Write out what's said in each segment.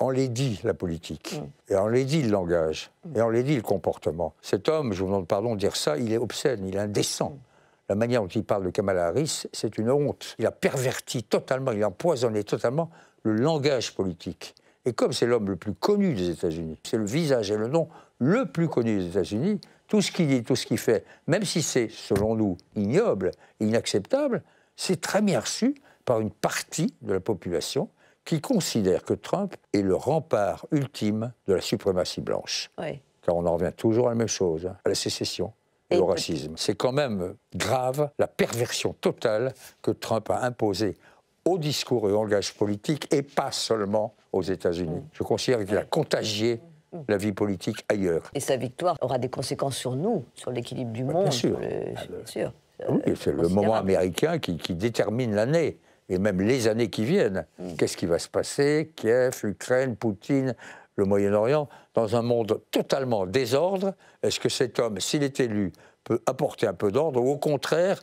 on les dit, la politique, mm. et on les dit le langage, mm. et on les dit le comportement. Cet homme, je vous demande pardon de dire ça, il est obscène, il est indécent. Mm. La manière dont il parle de Kamala Harris, c'est une honte. Il a perverti totalement, il a empoisonné totalement le langage politique. Et comme c'est l'homme le plus connu des États-Unis, c'est le visage et le nom le plus connu des États-Unis, tout ce qu'il dit, tout ce qu'il fait, même si c'est, selon nous, ignoble et inacceptable, c'est très bien reçu par une partie de la population qui considère que Trump est le rempart ultime de la suprématie blanche. Car on en revient toujours à la même chose, hein, à la sécession et, au racisme. C'est quand même grave la perversion totale que Trump a imposée au discours et au langage politique, et pas seulement aux États-Unis. Mm. Je considère qu'il a contagié mm. Mm. la vie politique ailleurs. Et sa victoire aura des conséquences sur nous, sur l'équilibre du bah, monde. Bien sûr. sûr. Ah, c'est euh, le moment américain qui, qui détermine l'année et même les années qui viennent. Mm. Qu'est-ce qui va se passer Kiev, Ukraine, Poutine, le Moyen-Orient, dans un monde totalement désordre Est-ce que cet homme, s'il est élu, peut apporter un peu d'ordre ou au contraire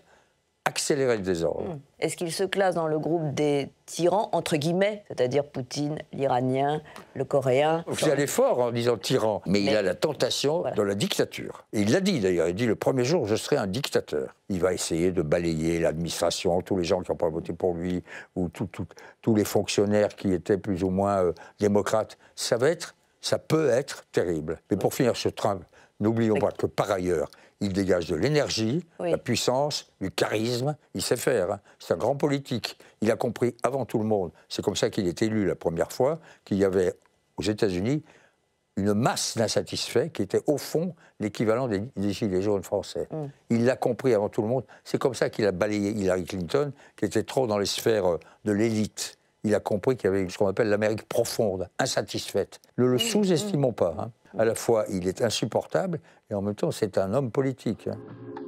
accélérer le désordre. Hmm. Est-ce qu'il se classe dans le groupe des tyrans, entre guillemets, c'est-à-dire Poutine, l'Iranien, le Coréen Il allez fort en disant tyran, mais, il a la tentation de la dictature. il l'a dit d'ailleurs, il dit le premier jour, je serai un dictateur. Il va essayer de balayer l'administration, tous les gens qui n'ont pas voté pour lui, ou tous les fonctionnaires qui étaient plus ou moins euh, démocrates. Ça va être ça peut être terrible. Mais pour finir ce train, n'oublions pas que par ailleurs, il dégage de l'énergie, la puissance, du charisme, il sait faire. Hein. C'est un grand politique. Il a compris avant tout le monde, c'est comme ça qu'il est élu la première fois, qu'il y avait aux États-Unis une masse d'insatisfaits qui était au fond l'équivalent des, Gilets jaunes français. Mm. Il l'a compris avant tout le monde. C'est comme ça qu'il a balayé Hillary Clinton, qui était trop dans les sphères euh, de l'élite il a compris qu'il y avait ce qu'on appelle l'Amérique profonde, insatisfaite. Ne le, sous-estimons pas. Hein. À la fois, il est insupportable et en même temps, c'est un homme politique. Hein.